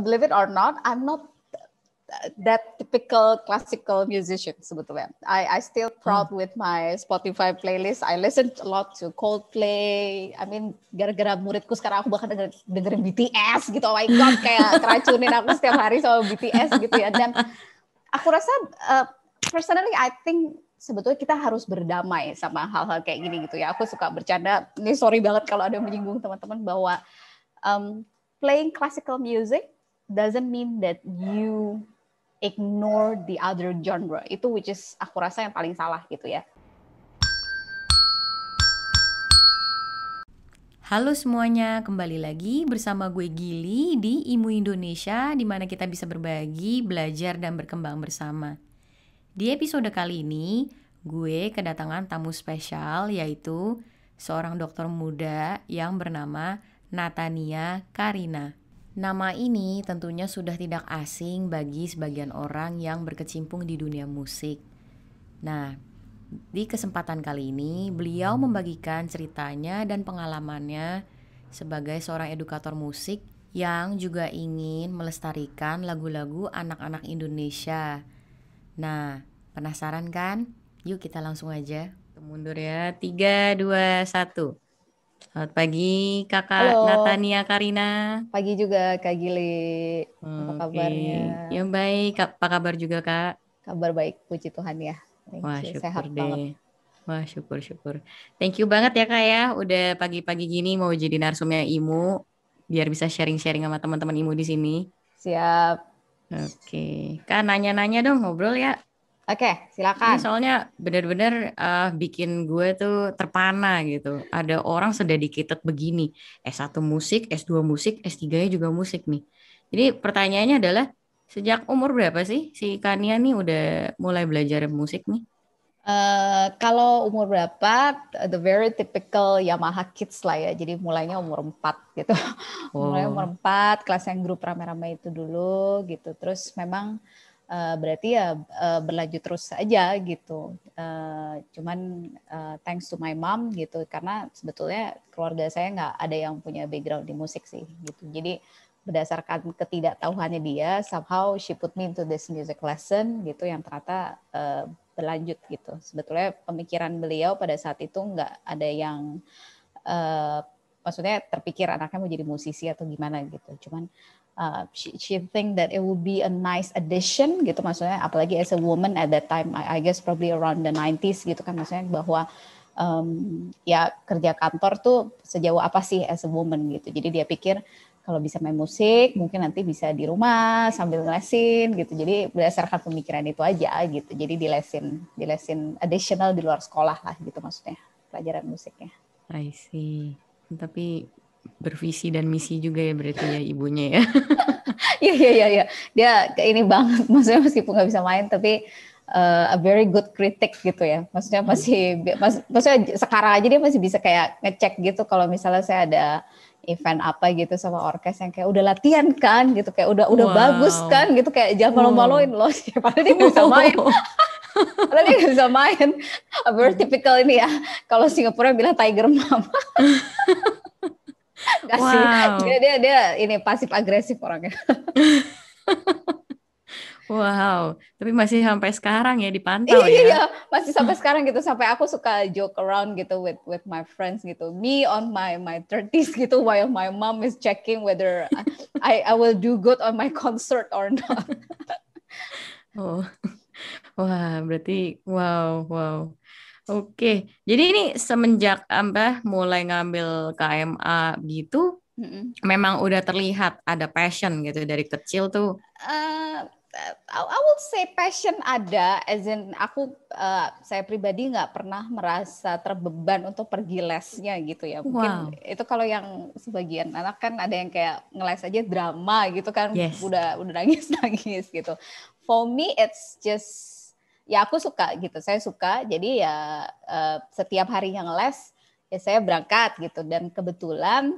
believe it or not, I'm not that typical classical musician sebetulnya. I, I still proud hmm. with my Spotify playlist. I listen a lot to Coldplay. I mean, gara-gara muridku sekarang aku bahkan denger, dengerin BTS gitu. Oh my god, kayak keracunin aku setiap hari sama BTS gitu ya. Dan aku rasa uh, personally I think sebetulnya kita harus berdamai sama hal-hal kayak gini gitu ya. Aku suka bercanda. Ini sorry banget kalau ada yang menyinggung teman-teman bahwa um, playing classical music doesn't mean that you ignore the other genre. Itu which is aku rasa yang paling salah gitu ya. Halo semuanya, kembali lagi bersama gue Gili di Imu Indonesia di mana kita bisa berbagi, belajar dan berkembang bersama. Di episode kali ini, gue kedatangan tamu spesial yaitu seorang dokter muda yang bernama Natania Karina. Nama ini tentunya sudah tidak asing bagi sebagian orang yang berkecimpung di dunia musik. Nah, di kesempatan kali ini beliau membagikan ceritanya dan pengalamannya sebagai seorang edukator musik yang juga ingin melestarikan lagu-lagu anak-anak Indonesia. Nah, penasaran kan? Yuk kita langsung aja. Mundur ya. 3 2 1. Selamat pagi Kakak Halo. Natania Karina. Pagi juga Kak Gili. Apa okay. kabarnya? Ya baik. Apa kabar juga Kak? Kabar baik, puji Tuhan ya. Thank Wah you. syukur Sehat deh. Banget. Wah syukur syukur. Thank you banget ya Kak ya. Udah pagi-pagi gini mau jadi narsumnya Imu. Biar bisa sharing-sharing sama teman-teman Imu di sini. Siap. Oke. Okay. Kak nanya-nanya dong ngobrol ya. Oke, okay, silakan. Ini soalnya benar-benar uh, bikin gue tuh terpana gitu. Ada orang sededicated begini. S1 musik, S2 musik, S3-nya juga musik nih. Jadi pertanyaannya adalah sejak umur berapa sih si Kania nih udah mulai belajar musik nih? Uh, kalau umur berapa, the very typical Yamaha kids lah ya. Jadi mulainya umur 4 gitu. Oh. mulai umur 4, kelas yang grup rame-rame itu dulu gitu. Terus memang uh, berarti ya uh, berlanjut terus saja gitu. Uh, cuman uh, thanks to my mom gitu karena sebetulnya keluarga saya nggak ada yang punya background di musik sih gitu. Jadi berdasarkan ketidaktahuannya dia, somehow she put me into this music lesson gitu yang ternyata uh, berlanjut gitu. Sebetulnya pemikiran beliau pada saat itu nggak ada yang uh, maksudnya terpikir anaknya mau jadi musisi atau gimana gitu. Cuman uh, she she think that it would be a nice addition gitu maksudnya apalagi as a woman at that time I, I guess probably around the 90s gitu kan maksudnya bahwa um, ya kerja kantor tuh sejauh apa sih as a woman gitu jadi dia pikir kalau bisa main musik mungkin nanti bisa di rumah sambil ngelesin gitu jadi berdasarkan pemikiran itu aja gitu jadi di lesin additional di luar sekolah lah gitu maksudnya pelajaran musiknya I see tapi bervisi dan misi juga ya berarti ya ibunya ya. Iya iya iya ya. Dia ini banget maksudnya meskipun nggak bisa main tapi uh, a very good critic gitu ya. Maksudnya masih mas, maksudnya sekarang aja dia masih bisa kayak ngecek gitu kalau misalnya saya ada event apa gitu sama orkes yang kayak udah latihan kan gitu kayak udah udah wow. bagus kan gitu kayak jangan malu-maluin loh ya, padahal dia bisa main padahal dia bisa main a very typical ini ya kalau Singapura bilang tiger mama Gak wow. sih. Dia, dia dia ini pasif agresif orangnya. wow, tapi masih sampai sekarang ya dipantau iya, ya. Iya, masih sampai sekarang gitu sampai aku suka joke around gitu with with my friends gitu. Me on my my 30s gitu while my mom is checking whether I I will do good on my concert or not. oh. Wah, berarti wow, wow. Oke, jadi ini semenjak Mbah mulai ngambil KMA gitu, hmm memang udah terlihat ada passion gitu dari kecil tuh. Uh, I will say passion ada, as in aku uh, saya pribadi nggak pernah merasa terbeban untuk pergi lesnya gitu ya. Mungkin wow. itu kalau yang sebagian anak kan ada yang kayak ngeles aja drama gitu kan, yes. udah udah nangis nangis gitu. For me it's just ya aku suka gitu saya suka jadi ya eh, setiap hari yang les ya saya berangkat gitu dan kebetulan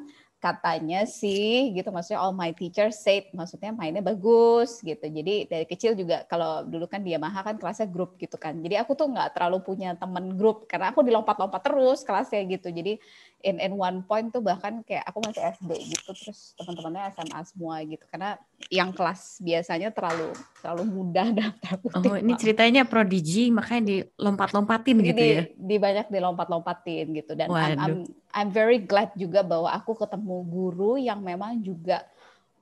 katanya sih gitu maksudnya all my teacher said maksudnya mainnya bagus gitu jadi dari kecil juga kalau dulu kan dia maha kan kelasnya grup gitu kan jadi aku tuh nggak terlalu punya temen grup karena aku dilompat-lompat terus kelasnya gitu jadi in in one point tuh bahkan kayak aku masih SD gitu terus teman-temannya SMA semua gitu karena yang kelas biasanya terlalu terlalu mudah daftar oh, putih. Oh, ini ceritanya prodigi makanya dilompat-lompatin gitu di, ya. Di banyak dilompat-lompatin gitu dan I'm, I'm I'm very glad juga bahwa aku ketemu guru yang memang juga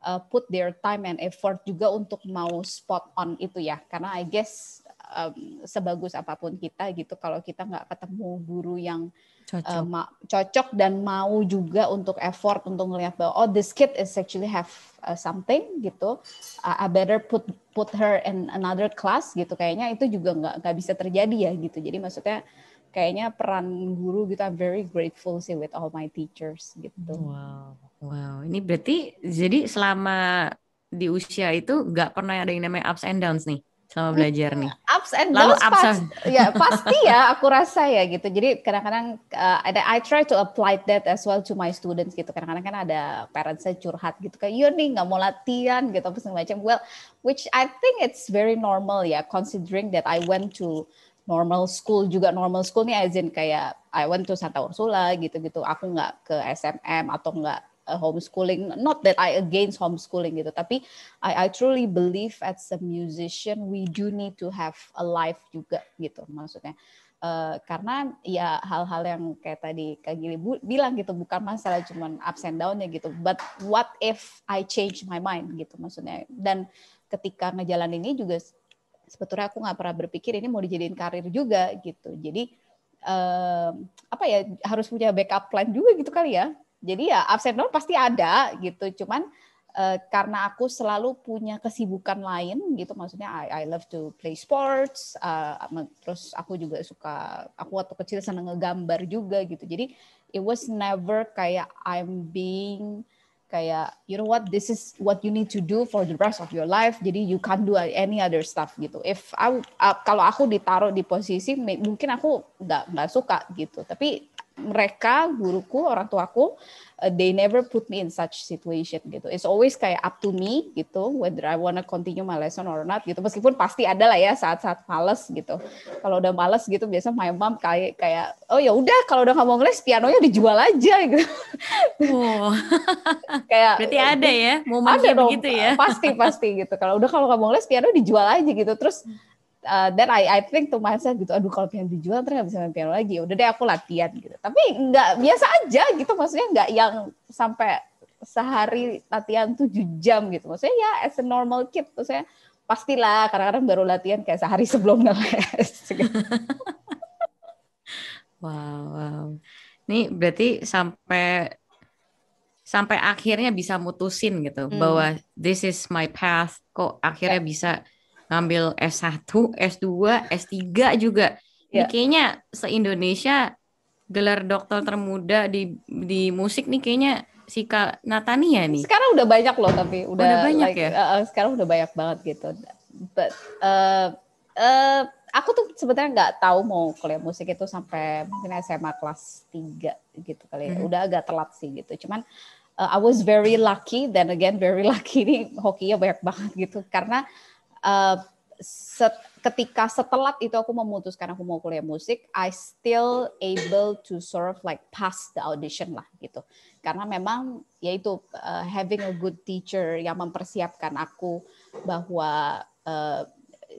uh, put their time and effort juga untuk mau spot on itu ya karena I guess um, sebagus apapun kita gitu kalau kita nggak ketemu guru yang cocok. Uh, cocok dan mau juga untuk effort untuk ngelihat bahwa oh this kid is actually have uh, something gitu uh, I better put put her in another class gitu kayaknya itu juga nggak nggak bisa terjadi ya gitu jadi maksudnya kayaknya peran guru gitu I'm very grateful sih with all my teachers gitu wow wow ini berarti jadi selama di usia itu nggak pernah ada yang namanya ups and downs nih sama iya. belajar nih? Ups and Lalu downs ups and... ya pasti ya aku rasa ya gitu. Jadi kadang-kadang uh, ada I try to apply that as well to my students gitu. Kadang-kadang kan ada parentsnya curhat gitu kayak yo iya nih nggak mau latihan gitu apa macam. Well, which I think it's very normal ya considering that I went to normal school juga normal school nih as in kayak I went to Santa Ursula gitu-gitu. Aku nggak ke SMM atau nggak Uh, homeschooling. Not that I against homeschooling gitu, tapi I, I truly believe as a musician we do need to have a life juga gitu maksudnya. Uh, karena ya hal-hal yang kayak tadi Kak Gili bu, bilang gitu bukan masalah cuman absen daunnya gitu but what if I change my mind gitu maksudnya dan ketika ngejalan ini juga sebetulnya aku nggak pernah berpikir ini mau dijadiin karir juga gitu jadi uh, apa ya harus punya backup plan juga gitu kali ya jadi ya absen down pasti ada gitu. Cuman uh, karena aku selalu punya kesibukan lain gitu. Maksudnya I, I love to play sports. Uh, terus aku juga suka aku waktu kecil seneng ngegambar juga gitu. Jadi it was never kayak I'm being kayak you know what this is what you need to do for the rest of your life jadi you can't do any other stuff gitu if I, uh, kalau aku ditaruh di posisi mungkin aku nggak nggak suka gitu tapi mereka guruku orang tuaku uh, they never put me in such situation gitu it's always kayak up to me gitu whether I wanna continue my lesson or not gitu meskipun pasti ada lah ya saat-saat males gitu kalau udah males gitu biasa my mom kayak kayak oh ya udah kalau udah ngomong les pianonya dijual aja gitu Oh, kayak berarti ada ya mau ada dong, ya pasti pasti gitu kalau udah kalau ngomong les piano dijual aja gitu terus uh, I I think to myself gitu aduh kalau pengen dijual terus nggak bisa main piano lagi udah deh aku latihan gitu tapi nggak biasa aja gitu maksudnya nggak yang sampai sehari latihan 7 jam gitu maksudnya ya as a normal kid maksudnya pastilah kadang-kadang baru latihan kayak sehari sebelum ngeles gitu. wow, wow ini berarti sampai sampai akhirnya bisa mutusin gitu hmm. bahwa this is my path kok akhirnya yeah. bisa ngambil S1, S2, S3 juga. Yeah. Ini ya. kayaknya se-Indonesia gelar dokter termuda di di musik nih kayaknya si Kak Natania nih. Sekarang udah banyak loh tapi oh, udah, udah banyak like, ya. Uh, uh, sekarang udah banyak banget gitu. But uh, uh, aku tuh sebenarnya nggak tahu mau kuliah musik itu sampai mungkin SMA kelas 3 gitu kali ya. Hmm. Udah agak telat sih gitu. Cuman uh, I was very lucky then again very lucky nih hokinya banyak banget gitu karena Eh, set, ketika setelah itu aku memutuskan aku mau kuliah musik, I still able to sort of like pass the audition lah gitu. Karena memang yaitu uh, eh, having a good teacher yang mempersiapkan aku bahwa uh,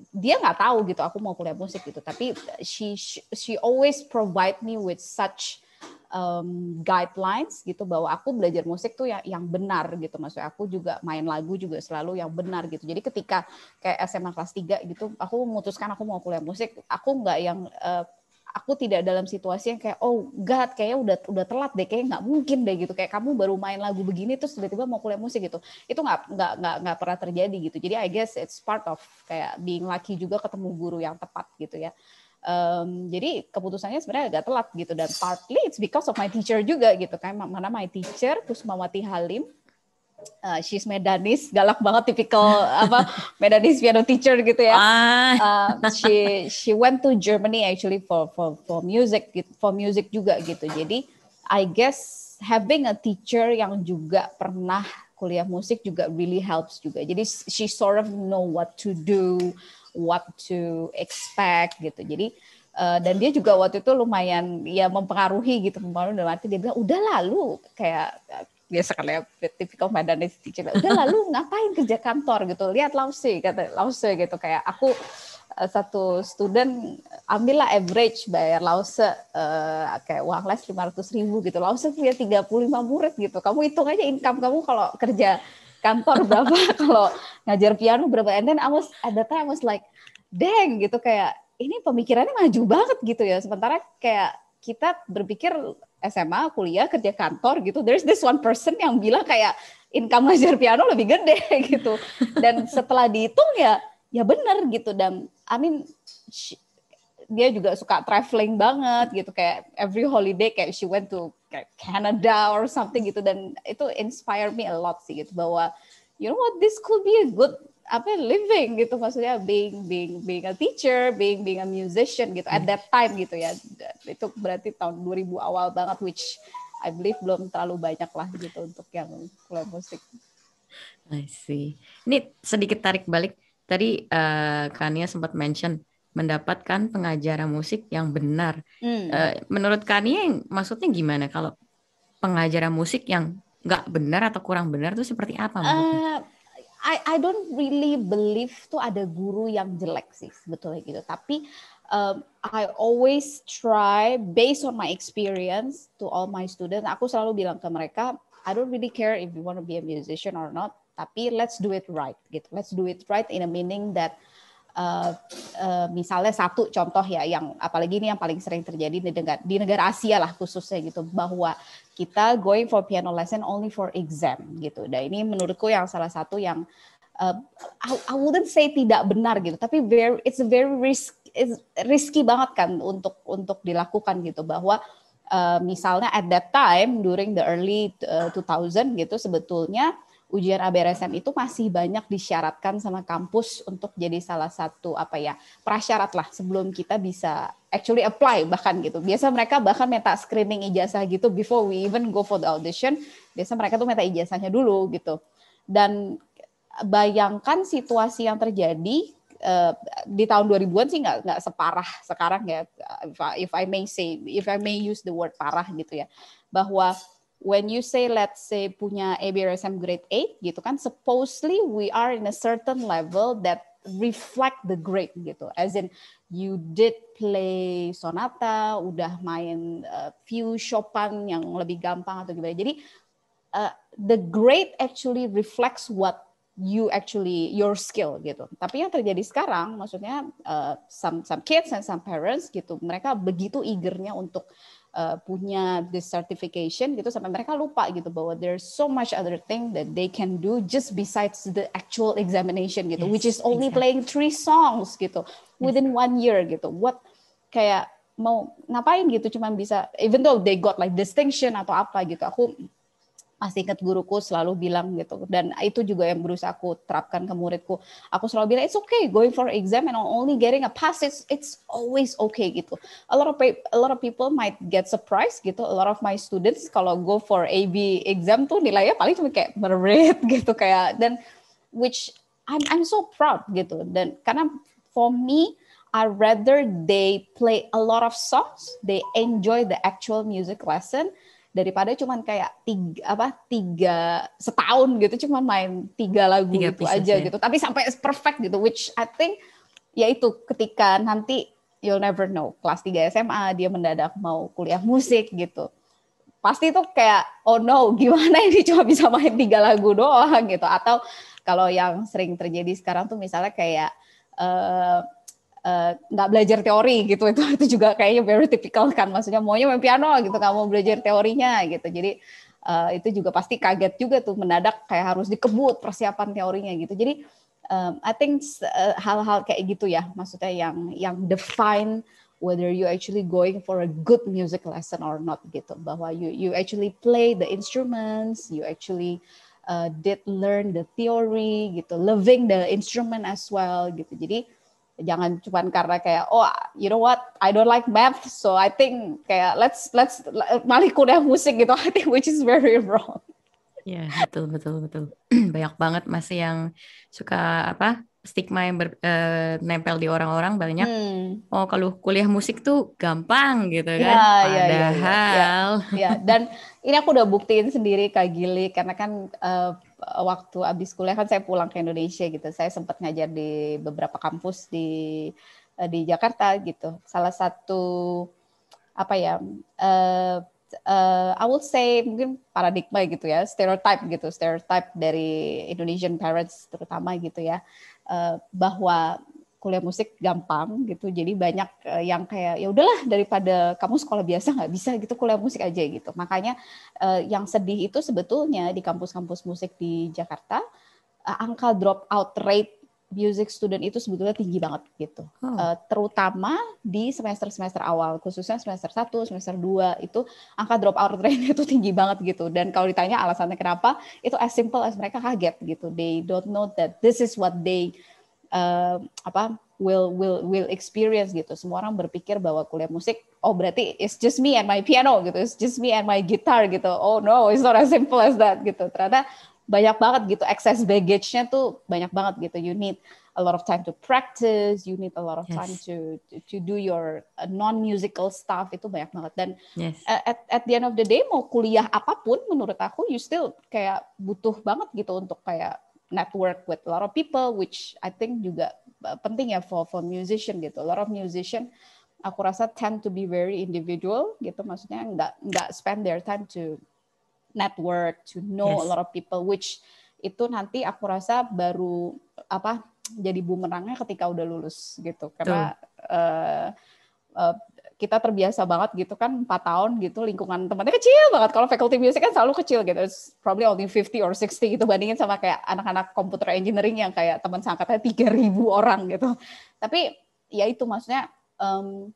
dia nggak tahu gitu aku mau kuliah musik gitu, tapi she, she always provide me with such um, guidelines gitu bahwa aku belajar musik tuh yang yang benar gitu maksudnya aku juga main lagu juga selalu yang benar gitu jadi ketika kayak SMA kelas 3 gitu aku memutuskan aku mau kuliah musik aku nggak yang uh, aku tidak dalam situasi yang kayak oh god kayaknya udah udah telat deh kayak nggak mungkin deh gitu kayak kamu baru main lagu begini terus tiba-tiba mau kuliah musik gitu itu nggak nggak nggak nggak pernah terjadi gitu jadi I guess it's part of kayak being lucky juga ketemu guru yang tepat gitu ya um, jadi keputusannya sebenarnya agak telat gitu dan partly it's because of my teacher juga gitu kan mana my teacher Kusmawati Halim uh, she's Medanis, galak banget tipikal apa Medanis piano teacher gitu ya. Uh, she she went to Germany actually for for for music for music juga gitu. Jadi I guess having a teacher yang juga pernah kuliah musik juga really helps juga. Jadi she sort of know what to do, what to expect gitu. Jadi uh, dan dia juga waktu itu lumayan ya mempengaruhi gitu mempengaruhi dalam arti dia bilang udah lalu kayak eh, biasa kali ya tipikal badannya cicil udah lalu ngapain kerja kantor gitu lihat lausi kata lausi gitu kayak aku eh, satu student ambillah average bayar lause uh, kayak uang les ratus ribu gitu lause punya lima murid gitu kamu hitung aja income kamu kalau kerja kantor berapa kalau ngajar piano berapa and then I was at that time I was like dang gitu kayak ini pemikirannya maju banget gitu ya sementara kayak kita berpikir SMA kuliah kerja kantor gitu there's this one person yang bilang kayak income ngajar piano lebih gede gitu dan setelah dihitung ya ya bener gitu dan I mean dia juga suka traveling banget gitu kayak every holiday kayak she went to kayak Canada or something gitu dan itu inspire me a lot sih gitu bahwa you know what this could be a good apa ya, living gitu maksudnya being being being a teacher, being being a musician gitu at that time gitu ya. Itu berarti tahun 2000 awal banget which I believe belum terlalu banyak lah gitu untuk yang kuliah musik. I see. Ini sedikit tarik balik. Tadi uh, Kania sempat mention mendapatkan pengajaran musik yang benar. Hmm. Eh, menurut Kania, maksudnya gimana kalau pengajaran musik yang nggak benar atau kurang benar itu seperti apa? Eh, I I don't really believe tuh ada guru yang jelek sih sebetulnya gitu. Tapi um, I always try based on my experience to all my students. Aku selalu bilang ke mereka, I don't really care if you want to be a musician or not. Tapi let's do it right gitu. Let's do it right in a meaning that Eh, eh, misalnya satu contoh ya yang apalagi ini yang paling sering terjadi di negara, di negara Asia lah khususnya gitu bahwa kita going for piano lesson only for exam gitu. Dan ini menurutku yang salah satu yang uh, I, I wouldn't say tidak benar gitu, tapi very it's very risk it's risky banget kan untuk untuk dilakukan gitu bahwa uh, misalnya at that time during the early uh, 2000 gitu sebetulnya ujian ABRSM itu masih banyak disyaratkan sama kampus untuk jadi salah satu apa ya prasyarat lah sebelum kita bisa actually apply bahkan gitu. Biasa mereka bahkan minta screening ijazah gitu before we even go for the audition. Biasa mereka tuh minta ijazahnya dulu gitu. Dan bayangkan situasi yang terjadi uh, di tahun 2000-an sih nggak nggak separah sekarang ya if I, if I may say if I may use the word parah gitu ya bahwa when you say let's say punya ABRSM grade 8 gitu kan supposedly we are in a certain level that reflect the grade gitu as in you did play sonata udah main uh, few Chopin yang lebih gampang atau gimana jadi uh, the grade actually reflects what you actually your skill gitu tapi yang terjadi sekarang maksudnya uh, some some kids and some parents gitu mereka begitu eagernya untuk uh, punya this certification gitu sampai mereka lupa gitu bahwa there's so much other thing that they can do just besides the actual examination gitu yes, which is only exactly. playing three songs gitu within yes. one year gitu what kayak mau ngapain gitu cuma bisa even though they got like distinction atau apa gitu aku masih ingat guruku selalu bilang gitu dan itu juga yang berusaha aku terapkan ke muridku aku selalu bilang it's okay going for exam and only getting a pass it's it's always okay gitu a lot of a lot of people might get surprised gitu a lot of my students kalau go for AB exam tuh nilainya paling cuma kayak merit gitu kayak dan which I'm I'm so proud gitu dan karena for me I rather they play a lot of songs they enjoy the actual music lesson daripada cuma kayak tiga apa tiga setahun gitu cuma main tiga lagu tiga gitu aja ya. gitu tapi sampai perfect gitu which I think yaitu ketika nanti you'll never know kelas 3 SMA dia mendadak mau kuliah musik gitu pasti itu kayak oh no gimana ini cuma bisa main tiga lagu doang gitu atau kalau yang sering terjadi sekarang tuh misalnya kayak uh, Eh, nggak uh, belajar teori gitu itu itu juga kayaknya very typical kan maksudnya maunya main piano gitu kamu belajar teorinya gitu jadi uh, itu juga pasti kaget juga tuh mendadak kayak harus dikebut persiapan teorinya gitu jadi um, I think hal hal-hal kayak gitu ya maksudnya yang yang define whether you actually going for a good music lesson or not gitu bahwa you you actually play the instruments you actually uh, did learn the theory gitu loving the instrument as well gitu jadi jangan cuma karena kayak oh you know what I don't like math so I think kayak let's let's malih kuliah musik gitu I think which is very wrong. Ya yeah, betul betul betul banyak banget masih yang suka apa stigma yang ber, uh, nempel di orang-orang banyak. Hmm. Oh, kalau kuliah musik tuh gampang gitu iya, kan. Ya, Padahal. Ya, ya, ya. dan ini aku udah buktiin sendiri Kak Gili karena kan uh, waktu abis kuliah kan saya pulang ke Indonesia gitu. Saya sempat ngajar di beberapa kampus di uh, di Jakarta gitu. Salah satu apa ya? Uh, uh, I would say mungkin paradigma gitu ya, stereotype gitu, stereotype dari Indonesian parents terutama gitu ya. Eh, bahwa kuliah musik gampang gitu jadi banyak eh, yang kayak ya udahlah daripada kamu sekolah biasa nggak bisa gitu kuliah musik aja gitu makanya eh, yang sedih itu sebetulnya di kampus-kampus musik di Jakarta angka drop out rate music student itu sebetulnya tinggi banget gitu. Hmm. Uh, terutama di semester-semester awal, khususnya semester 1, semester 2 itu angka drop out rate itu tinggi banget gitu. Dan kalau ditanya alasannya kenapa, itu as simple as mereka kaget gitu. They don't know that this is what they uh, apa will will will experience gitu. Semua orang berpikir bahwa kuliah musik oh berarti it's just me and my piano gitu. It's just me and my guitar gitu. Oh no, it's not as simple as that gitu. Ternyata banyak banget gitu excess baggage-nya tuh banyak banget gitu you need a lot of time to practice you need a lot of yes. time to to do your uh, non musical stuff itu banyak banget dan yes. Uh, at at the end of the day mau kuliah apapun menurut aku you still kayak butuh banget gitu untuk kayak network with a lot of people which I think juga uh, penting ya for for musician gitu a lot of musician aku rasa tend to be very individual gitu maksudnya nggak nggak spend their time to network, to know yes. a lot of people which itu nanti aku rasa baru apa jadi bumerangnya ketika udah lulus gitu karena uh, uh, kita terbiasa banget gitu kan empat tahun gitu lingkungan tempatnya kecil banget kalau faculty music kan selalu kecil gitu It's probably only 50 or 60 gitu bandingin sama kayak anak-anak komputer engineering yang kayak teman tiga ribu orang gitu tapi ya itu maksudnya um,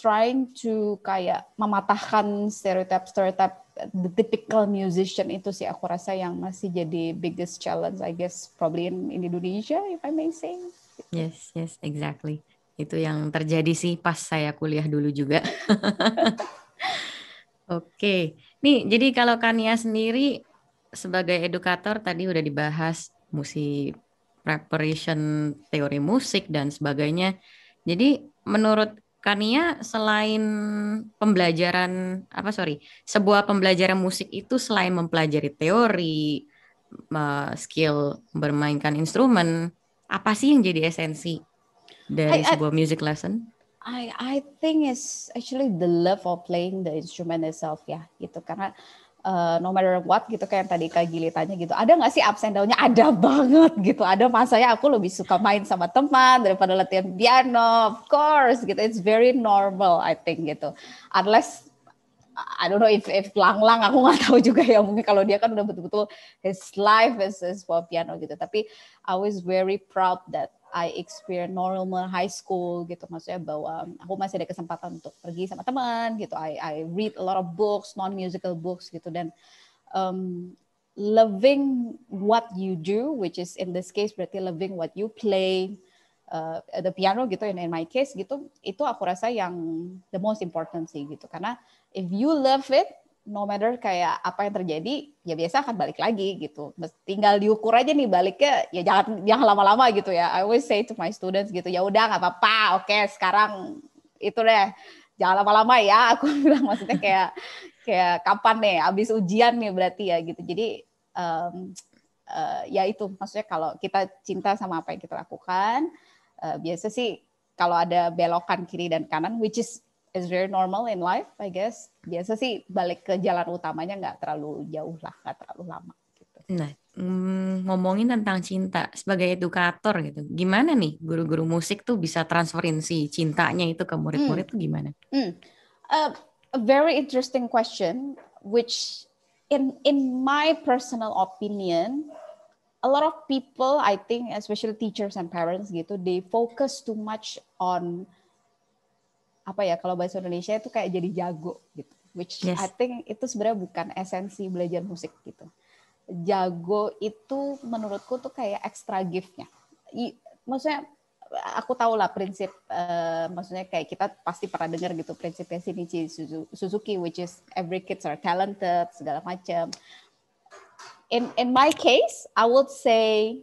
trying to kayak mematahkan stereotype stereotype the typical musician itu sih aku rasa yang masih jadi biggest challenge I guess probably in, in Indonesia if I may say. Yes, yes, exactly. Itu yang terjadi sih pas saya kuliah dulu juga. Oke. Okay. Nih, jadi kalau Kania sendiri sebagai edukator tadi udah dibahas musik preparation teori musik dan sebagainya. Jadi menurut Kania selain pembelajaran apa sorry sebuah pembelajaran musik itu selain mempelajari teori skill bermainkan instrumen apa sih yang jadi esensi dari I, I, sebuah music lesson? I I think is actually the love of playing the instrument itself ya gitu karena uh, no matter what gitu kayak yang tadi Kak Gili tanya gitu. Ada nggak sih absen daunnya Ada banget gitu. Ada masanya aku lebih suka main sama teman daripada latihan piano. Of course gitu. It's very normal I think gitu. Unless I don't know if if lang-lang aku nggak tahu juga ya mungkin kalau dia kan udah betul-betul his life is, is for piano gitu. Tapi I was very proud that I experience normal high school gitu maksudnya bahwa aku masih ada kesempatan untuk pergi sama teman gitu I I read a lot of books non musical books gitu dan um, loving what you do which is in this case berarti loving what you play uh, the piano gitu in, in my case gitu itu aku rasa yang the most important sih gitu karena if you love it no matter kayak apa yang terjadi ya biasa akan balik lagi gitu tinggal diukur aja nih baliknya ya jangan yang lama-lama gitu ya I always say to my students gitu ya udah nggak apa-apa oke okay, sekarang itu deh jangan lama-lama ya aku bilang maksudnya kayak kayak kapan nih abis ujian nih berarti ya gitu jadi um, uh, ya itu maksudnya kalau kita cinta sama apa yang kita lakukan uh, biasa sih kalau ada belokan kiri dan kanan which is is very normal in life, I guess. Biasa sih balik ke jalan utamanya nggak terlalu jauh lah, nggak terlalu lama. Gitu. Nah, mm, ngomongin tentang cinta sebagai edukator gitu, gimana nih guru-guru musik tuh bisa transferin si cintanya itu ke murid-murid hmm. tuh gimana? Hmm. Uh, a very interesting question, which in in my personal opinion, a lot of people, I think, especially teachers and parents gitu, they focus too much on apa ya kalau bahasa Indonesia itu kayak jadi jago gitu which yes. I think itu sebenarnya bukan esensi belajar musik gitu jago itu menurutku tuh kayak extra giftnya I, maksudnya aku tahu lah prinsip uh, maksudnya kayak kita pasti pernah dengar gitu prinsipnya Shinichi Suzuki which is every kids are talented segala macam in in my case I would say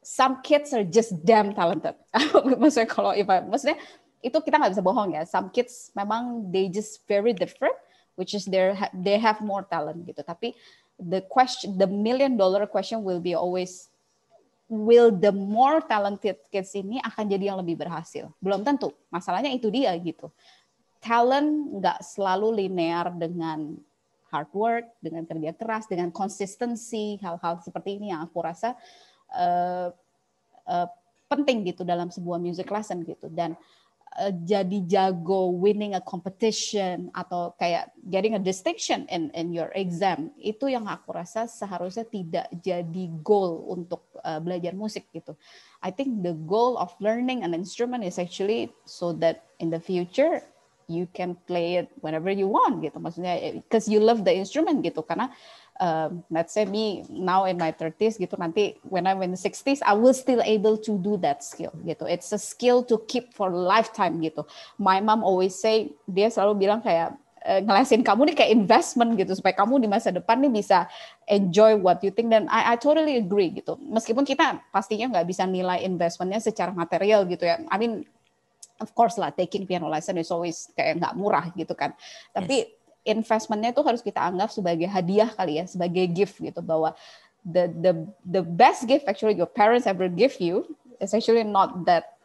some kids are just damn talented. maksudnya kalau if I, maksudnya itu kita nggak bisa bohong ya. Some kids memang they just very different, which is they they have more talent gitu. Tapi the question, the million dollar question will be always will the more talented kids ini akan jadi yang lebih berhasil? Belum tentu. Masalahnya itu dia gitu. Talent nggak selalu linear dengan hard work, dengan kerja keras, dengan konsistensi, hal-hal seperti ini yang aku rasa uh, uh, penting gitu dalam sebuah music lesson gitu. Dan Eh, jadi jago winning a competition atau kayak getting a distinction in in your exam itu yang aku rasa seharusnya tidak jadi goal untuk uh, belajar musik gitu. I think the goal of learning an instrument is actually so that in the future you can play it whenever you want gitu. Maksudnya because eh, you love the instrument gitu karena um, let's say me now in my 30s gitu nanti when I'm in the 60s I will still able to do that skill gitu it's a skill to keep for lifetime gitu my mom always say dia selalu bilang kayak eh, ngelesin kamu nih kayak investment gitu supaya kamu di masa depan nih bisa enjoy what you think dan I, I totally agree gitu meskipun kita pastinya nggak bisa nilai investmentnya secara material gitu ya I mean of course lah taking piano lesson is always kayak nggak murah gitu kan tapi investmentnya itu harus kita anggap sebagai hadiah kali ya, sebagai gift gitu bahwa the the the best gift actually your parents ever give you is actually not that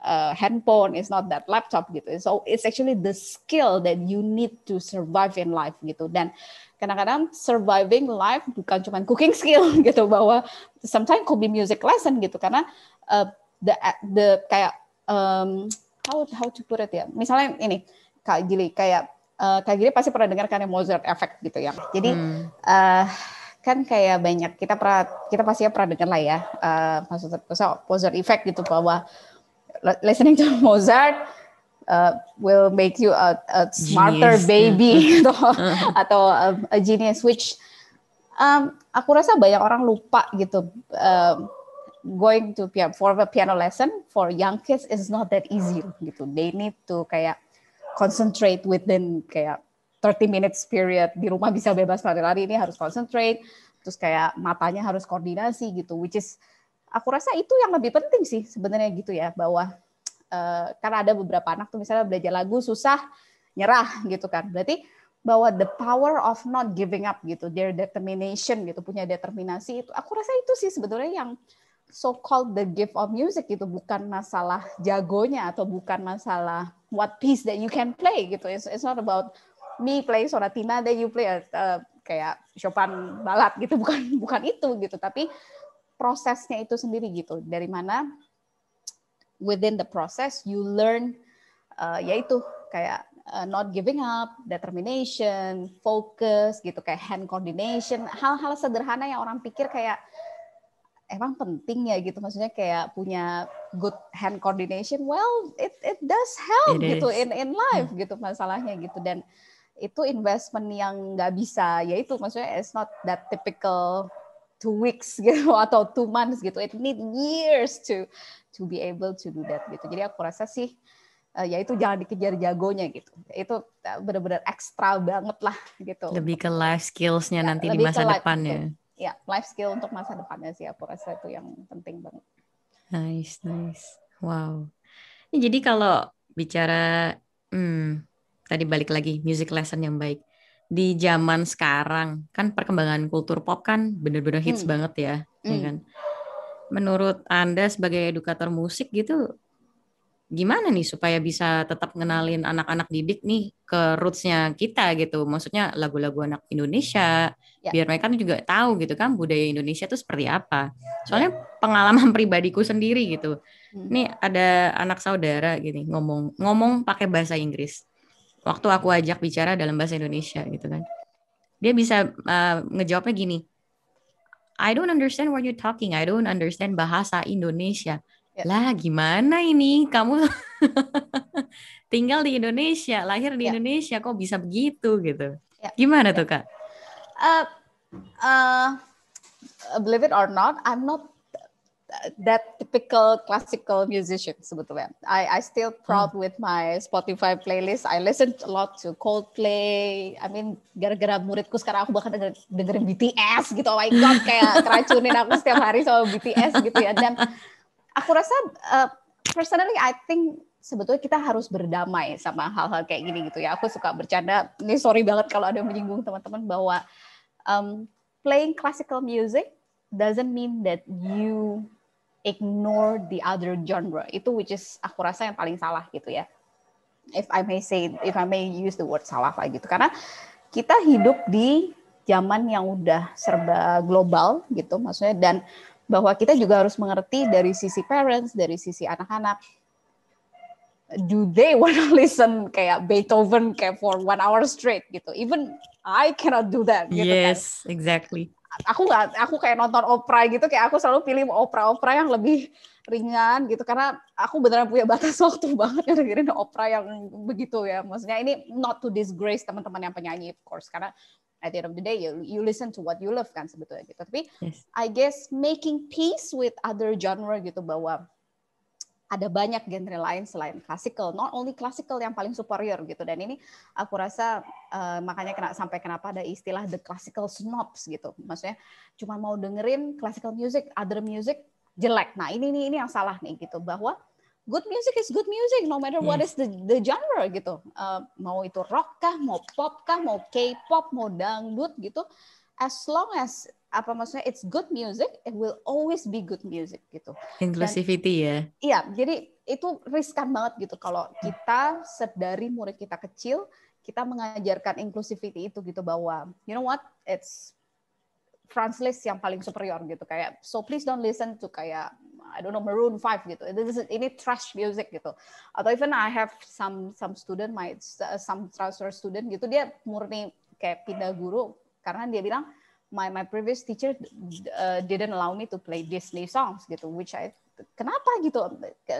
uh, handphone, is not that laptop gitu. So it's actually the skill that you need to survive in life gitu. Dan kadang-kadang surviving life bukan cuma cooking skill gitu bahwa sometimes could be music lesson gitu karena uh, the the kayak um, how how to put it ya. Misalnya ini Kak Gili kayak uh, eh, kayak gini pasti pernah dengar karena Mozart Effect gitu ya. Jadi hmm. uh, kan kayak banyak kita pernah kita pasti pernah dengar lah ya uh, maksud so, Mozart Effect gitu bahwa listening to Mozart uh, will make you a, a smarter genius. baby gitu atau a, a genius which um, aku rasa banyak orang lupa gitu. Um, going to piano for a piano lesson for young kids is not that easy gitu. They need to kayak concentrate within kayak 30 minutes period di rumah bisa bebas lari-lari ini harus concentrate terus kayak matanya harus koordinasi gitu which is aku rasa itu yang lebih penting sih sebenarnya gitu ya bahwa uh, karena ada beberapa anak tuh misalnya belajar lagu susah nyerah gitu kan berarti bahwa the power of not giving up gitu their determination gitu punya determinasi itu aku rasa itu sih sebetulnya yang so called the gift of music itu bukan masalah jagonya atau bukan masalah what piece that you can play gitu it's, it's not about me play sonatina that you play uh, kayak Chopin balat gitu bukan bukan itu gitu tapi prosesnya itu sendiri gitu dari mana within the process you learn uh, yaitu kayak uh, not giving up, determination, focus gitu kayak hand coordination, hal-hal sederhana yang orang pikir kayak emang penting ya gitu maksudnya kayak punya good hand coordination well it it does help it gitu is. in in life hmm. gitu masalahnya gitu dan itu investment yang nggak bisa yaitu maksudnya it's not that typical two weeks gitu atau two months gitu it need years to to be able to do that gitu jadi aku rasa sih uh, ya itu jangan dikejar jagonya gitu. Itu eh, benar-benar ekstra banget lah gitu. Lebih ke life skillsnya ya, nanti di masa depan ya. Gitu ya life skill untuk masa depannya sih aku rasa itu yang penting banget. Nice, nice. Wow. Jadi kalau bicara hmm, tadi balik lagi music lesson yang baik di zaman sekarang kan perkembangan kultur pop kan bener-bener hits hmm. banget ya, ya hmm. ya kan. Menurut anda sebagai edukator musik gitu gimana nih supaya bisa tetap ngenalin anak-anak didik nih ke rootsnya kita gitu maksudnya lagu-lagu anak Indonesia ya. biar mereka tuh juga tahu gitu kan budaya Indonesia tuh seperti apa soalnya pengalaman pribadiku sendiri gitu hmm. ada anak saudara gini ngomong ngomong pakai bahasa Inggris waktu aku ajak bicara dalam bahasa Indonesia gitu kan dia bisa uh, ngejawabnya gini I don't understand what you're talking I don't understand bahasa Indonesia Ya. Lah gimana ini? Kamu tinggal di Indonesia, lahir di ya. Indonesia kok bisa begitu gitu. Ya. Gimana ya. tuh, Kak? Uh, uh, believe it or not, I'm not that typical classical musician sebetulnya. I I still hmm. proud hmm. with my Spotify playlist. I listen a lot to Coldplay. I mean gara-gara muridku sekarang aku bahkan denger, dengerin BTS gitu. Oh my god kayak keracunin aku setiap hari sama BTS gitu ya. Dan aku rasa uh, personally I think sebetulnya kita harus berdamai sama hal-hal kayak gini gitu ya. Aku suka bercanda. Ini sorry banget kalau ada menyinggung teman-teman bahwa um, playing classical music doesn't mean that you ignore the other genre. Itu which is aku rasa yang paling salah gitu ya. If I may say, if I may use the word salah lah gitu. Karena kita hidup di zaman yang udah serba global gitu maksudnya dan bahwa kita juga harus mengerti dari sisi parents, dari sisi anak-anak. Do they want to listen kayak Beethoven kayak for one hour straight gitu? Even I cannot do that. Gitu kan. yes, kan. exactly. Aku nggak, aku kayak nonton opera gitu, kayak aku selalu pilih opera-opera yang lebih ringan gitu karena aku beneran punya batas waktu banget yang dengerin opera yang begitu ya. Maksudnya ini not to disgrace teman-teman yang penyanyi of course karena at the end of the day you, you listen to what you love kan sebetulnya gitu tapi yes. I guess making peace with other genre gitu bahwa ada banyak genre lain selain classical. not only classical yang paling superior gitu. Dan ini aku rasa uh, makanya kena, sampai kenapa ada istilah the classical snobs gitu. Maksudnya cuma mau dengerin classical music, other music jelek. Nah ini ini ini yang salah nih gitu bahwa good music is good music no matter what hmm. is the the genre gitu uh, mau itu rock kah mau pop kah mau K-pop mau dangdut gitu as long as apa maksudnya it's good music it will always be good music gitu inclusivity Dan, ya iya jadi itu riskan banget gitu kalau kita sedari murid kita kecil kita mengajarkan inclusivity itu gitu bahwa you know what it's Franz Liszt yang paling superior gitu kayak so please don't listen to kayak I don't know Maroon 5 gitu. This is, ini trash music gitu. Atau even I have some some student my some transfer student gitu dia murni kayak pindah guru karena dia bilang my my previous teacher uh, didn't allow me to play Disney songs gitu which I kenapa gitu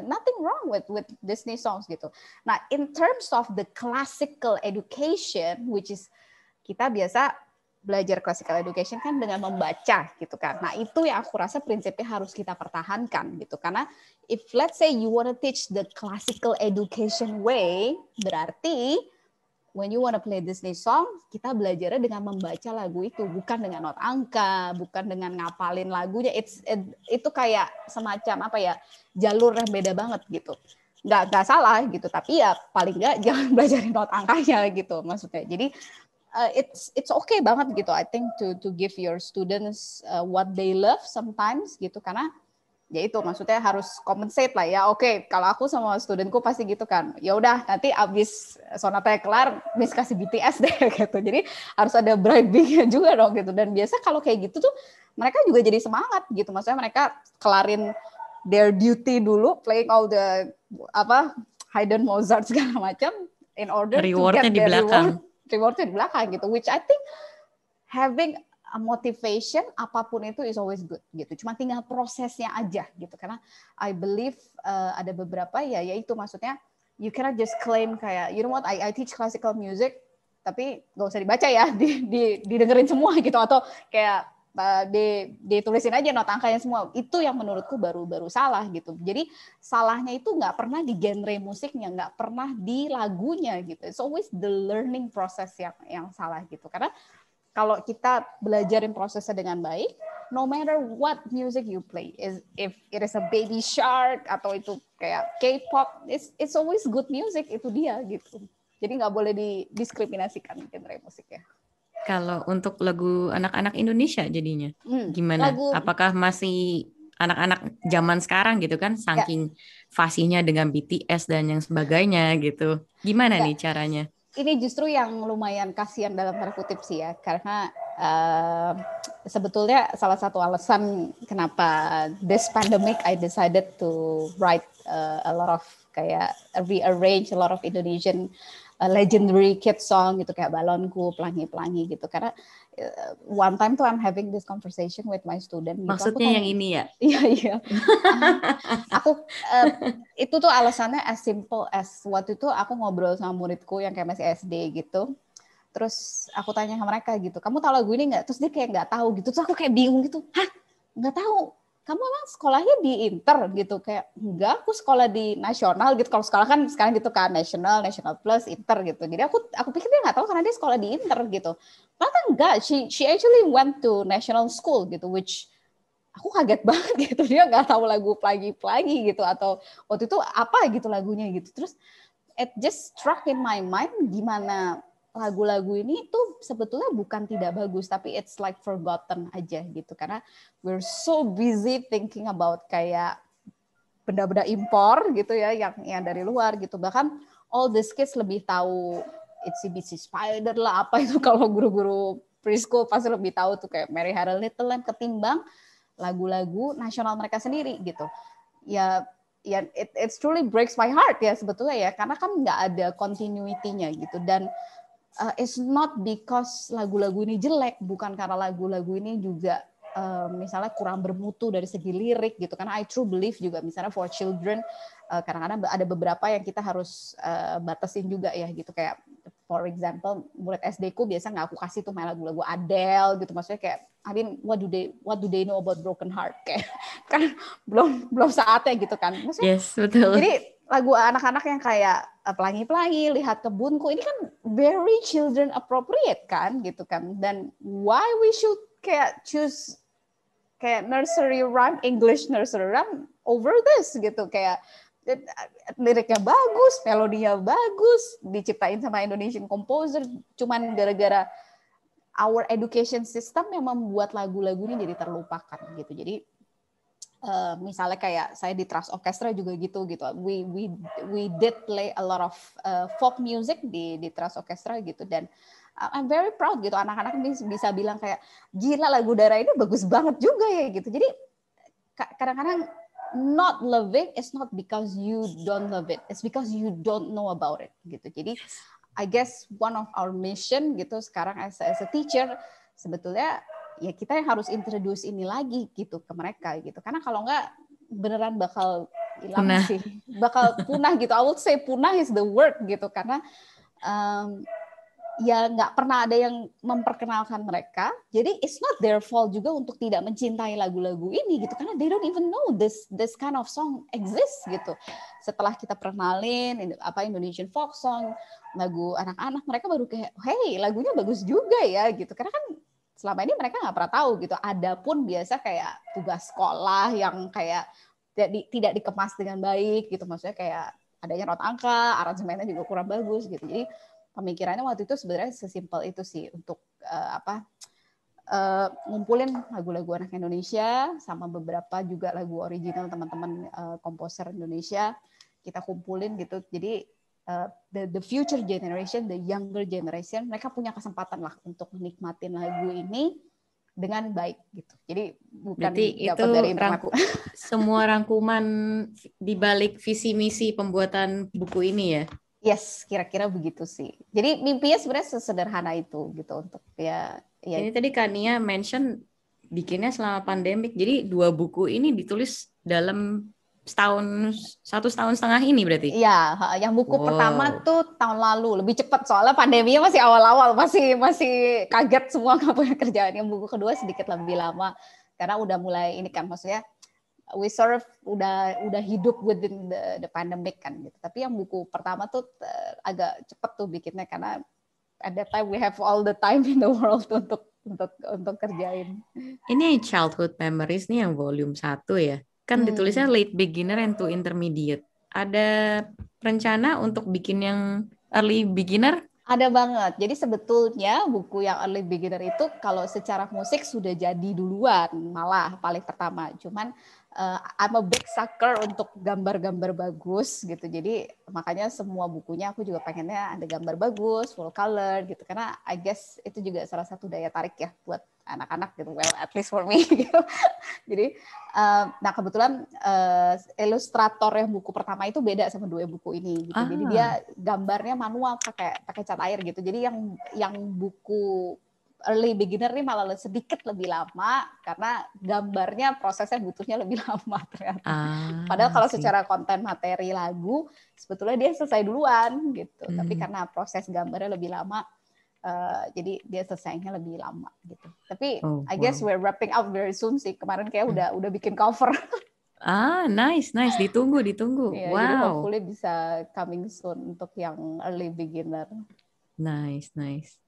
nothing wrong with with Disney songs gitu. Nah, in terms of the classical education which is kita biasa belajar classical education kan dengan membaca gitu kan. Nah, itu yang aku rasa prinsipnya harus kita pertahankan gitu. Karena if let's say you wanna teach the classical education way, berarti when you wanna play Disney song, kita belajarnya dengan membaca lagu itu, bukan dengan not angka, bukan dengan ngapalin lagunya. It's it, itu kayak semacam apa ya? jalur yang beda banget gitu nggak nggak salah gitu tapi ya paling nggak jangan belajarin not angkanya gitu maksudnya jadi Uh, it's it's okay banget gitu I think to to give your students uh, what they love sometimes gitu karena ya itu maksudnya harus compensate lah ya oke okay, kalau aku sama studentku pasti gitu kan ya udah nanti abis sonatanya kelar mis kasih BTS deh gitu jadi harus ada bribing juga dong gitu dan biasa kalau kayak gitu tuh mereka juga jadi semangat gitu maksudnya mereka kelarin their duty dulu playing all the apa Haydn Mozart segala macam in order rewardnya to get di belakang reward rewardnya di belakang gitu which I think having a motivation apapun itu is always good gitu cuma tinggal prosesnya aja gitu karena I believe uh, ada beberapa ya yaitu maksudnya you cannot just claim kayak you know what I, I teach classical music tapi gak usah dibaca ya di, di didengerin semua gitu atau kayak Eh, di, ditulisin aja not angkanya semua itu yang menurutku baru-baru salah gitu jadi salahnya itu nggak pernah di genre musiknya nggak pernah di lagunya gitu it's always the learning process yang yang salah gitu karena kalau kita belajarin prosesnya dengan baik no matter what music you play is if it is a baby shark atau itu kayak K-pop it's it's always good music itu dia gitu jadi nggak boleh didiskriminasikan genre musiknya kalau untuk lagu anak-anak Indonesia jadinya hmm, gimana? Lagu... Apakah masih anak-anak zaman sekarang gitu kan ya. saking ya. fasihnya dengan BTS dan yang sebagainya gitu. Gimana ya. nih caranya? Ini justru yang lumayan kasihan dalam tanda kutip sih ya karena Uh, sebetulnya salah satu alasan kenapa this pandemic I decided to write uh, a lot of kayak rearrange a lot of Indonesian legendary kid song gitu kayak balonku pelangi-pelangi gitu karena uh, one time tuh I'm having this conversation with my student gitu. maksudnya aku yang ini ya iya iya aku uh, itu tuh alasannya as simple as waktu itu aku ngobrol sama muridku yang kayak masih SD gitu terus aku tanya sama mereka gitu kamu tahu lagu ini nggak terus dia kayak nggak tahu gitu terus aku kayak bingung gitu hah nggak tahu kamu emang sekolahnya di inter gitu kayak enggak aku sekolah di nasional gitu kalau sekolah kan sekarang gitu kan nasional nasional plus inter gitu jadi aku aku pikir dia nggak tahu karena dia sekolah di inter gitu ternyata enggak she she actually went to national school gitu which aku kaget banget gitu dia nggak tahu lagu plagi plagi gitu atau waktu itu apa gitu lagunya gitu terus it just struck in my mind gimana lagu-lagu ini itu sebetulnya bukan tidak bagus tapi it's like forgotten aja gitu karena we're so busy thinking about kayak benda-benda impor gitu ya yang yang dari luar gitu bahkan all these kids lebih tahu Itsy Spider lah apa itu kalau guru-guru preschool pasti lebih tahu tuh kayak Mary Harold Little Lamb ketimbang lagu-lagu nasional mereka sendiri gitu ya ya it, it's truly breaks my heart ya sebetulnya ya karena kan nggak ada continuity-nya gitu dan uh, it's not because lagu-lagu ini jelek, bukan karena lagu-lagu ini juga uh, misalnya kurang bermutu dari segi lirik gitu. Karena I true believe juga misalnya for children kadang uh, kadang-kadang ada beberapa yang kita harus uh, batasin juga ya gitu kayak for example murid SD ku biasa nggak aku kasih tuh main lagu-lagu Adele gitu maksudnya kayak I mean what do they what do they know about broken heart kayak kan belum belum saatnya gitu kan maksudnya yes betul jadi lagu anak-anak yang kayak eh, pelangi-pelangi, lihat kebunku ini kan very children appropriate kan gitu kan. Dan why we should kayak choose kayak nursery rhyme English nursery rhyme over this gitu kayak uh, liriknya bagus, melodinya bagus, diciptain sama Indonesian composer cuman gara-gara our education system yang membuat lagu-lagu ini jadi terlupakan gitu. Jadi Eh, misalnya kayak saya di Trust Orchestra juga gitu gitu. We we we did play a lot of uh, folk music di di Trust Orchestra gitu dan eh, I'm very proud gitu anak-anak bisa bilang kayak gila lagu daerah ini bagus banget juga ya gitu. Jadi kadang-kadang not loving is not because you don't love it. It's because you don't know about it gitu. Jadi I guess one of our mission gitu sekarang as, as a teacher sebetulnya ya kita yang harus introduce ini lagi gitu ke mereka gitu karena kalau enggak beneran bakal hilang punah. sih bakal punah gitu I would say punah is the word gitu karena um, ya nggak pernah ada yang memperkenalkan mereka jadi it's not their fault juga untuk tidak mencintai lagu-lagu ini gitu karena they don't even know this this kind of song exists gitu setelah kita perkenalin apa Indonesian folk song lagu anak-anak mereka baru kayak hey lagunya bagus juga ya gitu karena kan selama ini mereka nggak pernah tahu gitu. Adapun biasa kayak tugas sekolah yang kayak tidak, di, tidak dikemas dengan baik gitu, maksudnya kayak adanya not angka, aransemennya juga kurang bagus gitu. Jadi pemikirannya waktu itu sebenarnya sesimpel itu sih untuk uh, apa uh, ngumpulin lagu-lagu anak Indonesia sama beberapa juga lagu original teman-teman uh, komposer Indonesia kita kumpulin gitu. Jadi Eh, the the future generation, the younger generation, mereka punya kesempatan lah untuk menikmatin lagu ini dengan baik gitu. Jadi bukan Berarti itu rangku, semua rangkuman di balik visi misi pembuatan buku ini ya. Yes, kira-kira begitu sih. Jadi mimpinya sebenarnya sesederhana itu gitu untuk ya. ya. Ini tadi Kania mention bikinnya selama pandemik. Jadi dua buku ini ditulis dalam setahun satu setahun setengah ini berarti? Iya, yang buku wow. pertama tuh tahun lalu lebih cepat soalnya pandeminya masih awal-awal masih masih kaget semua nggak punya kerjaan. Yang buku kedua sedikit lebih lama karena udah mulai ini kan maksudnya we serve udah udah hidup within the, the pandemic kan gitu. Tapi yang buku pertama tuh eh, agak cepet tuh bikinnya karena at that time we have all the time in the world untuk untuk untuk kerjain. Ini childhood memories nih yang volume satu ya? Kan hmm. ditulisnya late beginner and to intermediate. Ada rencana untuk bikin yang early beginner? Ada banget. Jadi sebetulnya buku yang early beginner itu kalau secara musik sudah jadi duluan malah paling pertama. Cuman uh, I'm a big sucker untuk gambar-gambar bagus gitu. Jadi makanya semua bukunya aku juga pengennya ada gambar bagus, full color gitu. Karena I guess itu juga salah satu daya tarik ya buat anak-anak gitu. Well, at least for me gitu. Jadi uh, nah kebetulan uh, ilustrator yang buku pertama itu beda sama dua buku ini gitu. Jadi ah. dia gambarnya manual pakai pakai cat air gitu. Jadi yang yang buku early beginner nih malah sedikit lebih lama karena gambarnya prosesnya butuhnya lebih lama ternyata. Ah, Padahal kalau sih. secara konten materi lagu sebetulnya dia selesai duluan gitu. Hmm. Tapi karena proses gambarnya lebih lama uh, jadi dia selesainya lebih lama gitu. Tapi oh, I guess we're wrapping up very soon sih. Kemarin kayak hmm. udah udah bikin cover. Ah, nice, nice. Ditunggu, ditunggu. Yeah, wow. Jadi hopefully bisa coming soon untuk yang early beginner. Nice, nice.